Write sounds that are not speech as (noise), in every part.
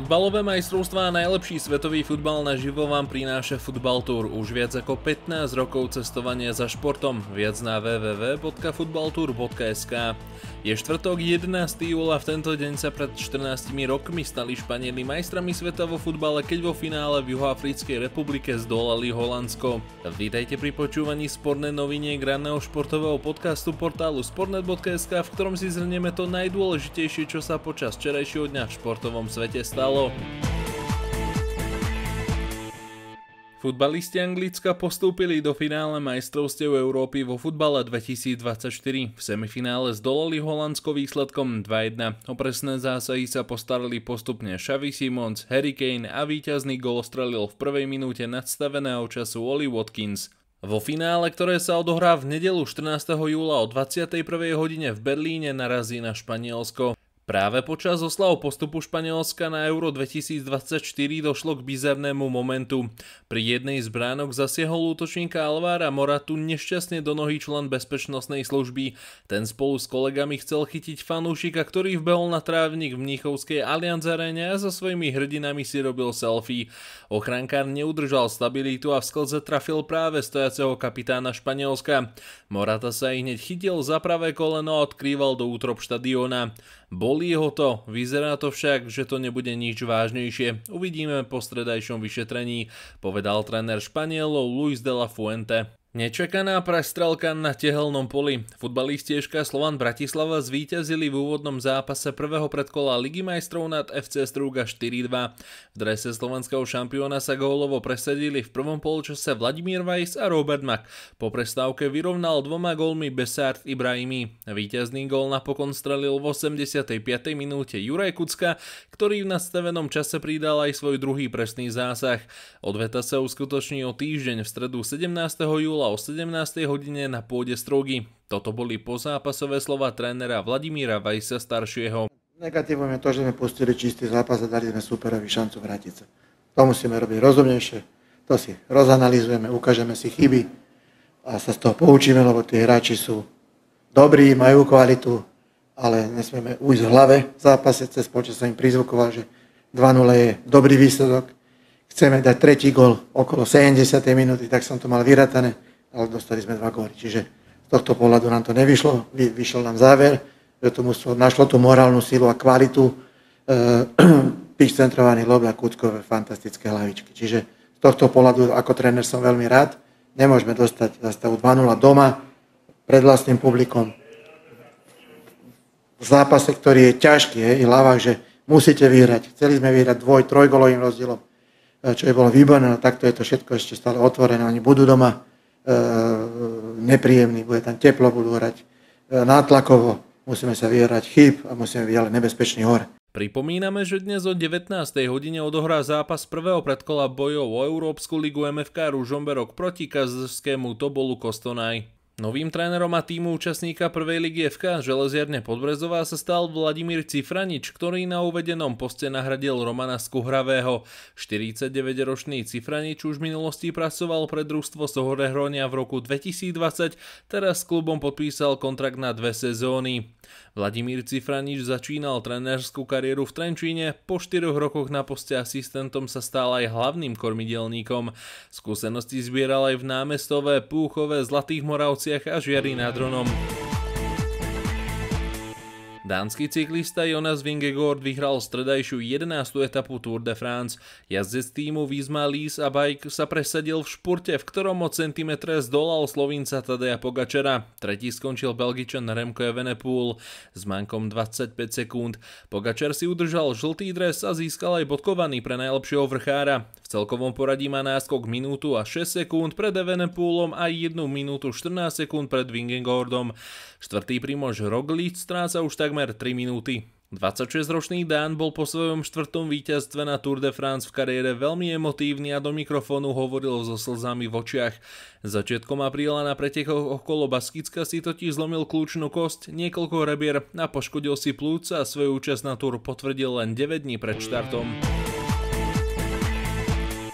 Futbalové majstrovstvá a najlepší svetový futbal na živo vám prináša Futbal Tour už viac ako 15 rokov cestovania za športom. Viac na www.futbaltour.sk je štvrtok 11. júla, v tento deň sa pred 14 rokmi stali Španieli majstrami sveta vo futbale, keď vo finále v Juhoafrickej republike zdolali Holandsko. Vítajte pri počúvaní sporné novinie graného športového podcastu portálu sportnet.sk, v ktorom si zhrnieme to najdôležitejšie, čo sa počas včerajšieho dňa v športovom svete stalo. Futbalisti Anglicka postúpili do finále majstrovstiev Európy vo futbale 2024. V semifinále zdolali Holandsko výsledkom 2-1. O presné zásahy sa postarali postupne Xavi Simons, Harry Kane a víťazný gol strelil v prvej minúte nadstaveného času Oli Watkins. Vo finále, ktoré sa odohrá v nedelu 14. júla o 21. hodine v Berlíne, narazí na Španielsko. Práve počas oslav postupu Španielska na Euro 2024 došlo k bizarnému momentu. Pri jednej z bránok zasiehol útočníka Alvára Moratu nešťastne do nohy člen bezpečnostnej služby. Ten spolu s kolegami chcel chytiť fanúšika, ktorý vbehol na trávnik v Mníchovskej Allianz Arene a so svojimi hrdinami si robil selfie. Ochrankár neudržal stabilitu a v sklze trafil práve stojaceho kapitána Španielska. Morata sa i hneď chytil za pravé koleno a odkrýval do útrop štadiona. Bol bolí ho to, vyzerá to však, že to nebude nič vážnejšie. Uvidíme po stredajšom vyšetrení, povedal tréner Španielov Luis de la Fuente. Nečakaná prestrelka na tehelnom poli. Futbalisti Eška Slovan Bratislava zvíťazili v úvodnom zápase prvého predkola Ligy majstrov nad FC Strúga 4-2. V drese slovenského šampióna sa gólovo presadili v prvom polčase Vladimír Weiss a Robert Mack. Po prestávke vyrovnal dvoma gólmi Besart Ibrahimi. Výťazný gól napokon strelil v 85. minúte Juraj Kucka, ktorý v nastavenom čase pridal aj svoj druhý presný zásah. Odveta sa uskutoční o týždeň v stredu 17. júla bola o 17. hodine na pôde Strugy. Toto boli pozápasové slova trénera Vladimíra Vajsa staršieho. Negatívom je to, že sme pustili čistý zápas a dali sme superovi šancu vrátiť sa. To musíme robiť rozumnejšie, to si rozanalizujeme, ukážeme si chyby a sa z toho poučíme, lebo tí hráči sú dobrí, majú kvalitu, ale nesmieme ujsť v hlave v zápase, cez počas sa im prizvukoval, že 2-0 je dobrý výsledok, chceme dať tretí gol okolo 70. minúty, tak som to mal vyratané ale dostali sme dva góly. Čiže z tohto pohľadu nám to nevyšlo, vy, vyšiel nám záver, že to muselo, našlo tú morálnu silu a kvalitu e, eh, (clears throat) pič centrovaný lob a kúckové fantastické hlavičky. Čiže z tohto pohľadu ako tréner som veľmi rád, nemôžeme dostať zastavu 2-0 doma pred vlastným publikom v zápase, ktorý je ťažký, je, i hlavách, že musíte vyhrať. Chceli sme vyhrať dvoj, trojgolovým rozdielom, eh, čo je bolo výborné, no takto je to všetko ešte stále otvorené, oni budú doma, E, nepríjemný, bude tam teplo, budú hrať e, nátlakovo, musíme sa vyhrať chyb a musíme vyhrať nebezpečný hor. Pripomíname, že dnes o 19. hodine odohrá zápas prvého predkola bojov o Európsku ligu MFK Ružomberok proti kazerskému Tobolu Kostonaj. Novým trénerom a týmu účastníka prvej ligy FK Železiarne Podbrezová sa stal Vladimír Cifranič, ktorý na uvedenom poste nahradil Romana Skuhravého. 49-ročný Cifranič už v minulosti pracoval pre družstvo Sohore Hronia v roku 2020, teraz s klubom podpísal kontrakt na dve sezóny. Vladimír Cifranič začínal trénerskú kariéru v Trenčíne, po 4 rokoch na poste asistentom sa stal aj hlavným kormidelníkom. Skúsenosti zbieral aj v námestové, púchové Zlatých Moravci Košiciach a žiari na dronom. Dánsky cyklista Jonas Vingegaard vyhral stredajšiu 11. etapu Tour de France. Jazdec týmu Visma Lease a Bike sa presadil v špurte, v ktorom o centimetre zdolal Slovinca Tadeja Pogačera. Tretí skončil Belgičan Remco Evenepoel s mankom 25 sekúnd. Pogačer si udržal žltý dres a získal aj bodkovaný pre najlepšieho vrchára. V celkovom poradí má náskok minútu a 6 sekúnd pred Evenepoelom a 1 minútu 14 sekúnd pred Vingegaardom. Štvrtý Primož Roglic stráca už takmer takmer 3 minúty. 26-ročný Dan bol po svojom štvrtom víťazstve na Tour de France v kariére veľmi emotívny a do mikrofónu hovoril so slzami v očiach. Začiatkom apríla na pretekoch okolo Baskicka si totiž zlomil kľúčnú kosť, niekoľko rebier a poškodil si plúca a svoju účasť na Tour potvrdil len 9 dní pred štartom.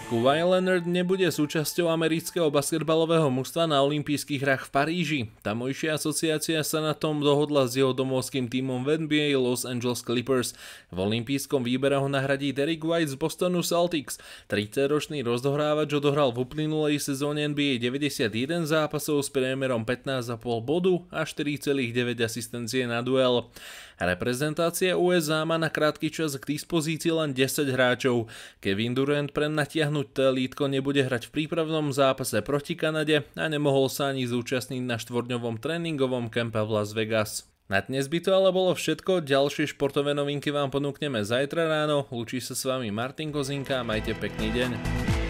Kawhi Leonard nebude súčasťou amerického basketbalového mužstva na olympijských hrách v Paríži. Tamojšia asociácia sa na tom dohodla s jeho domovským tímom v NBA Los Angeles Clippers. V olympijskom výbere ho nahradí Derek White z Bostonu Celtics. 30-ročný rozdohrávač odohral v uplynulej sezóne NBA 91 zápasov s priemerom 15,5 bodu a 4,9 asistencie na duel. Reprezentácia USA má na krátky čas k dispozícii len 10 hráčov. Kevin Durant prenatiahnu rozhodnuté Lítko nebude hrať v prípravnom zápase proti Kanade a nemohol sa ani zúčastniť na štvorňovom tréningovom kempe v Las Vegas. Na dnes by to ale bolo všetko, ďalšie športové novinky vám ponúkneme zajtra ráno, Učí sa s vami Martin Kozinka, majte pekný deň.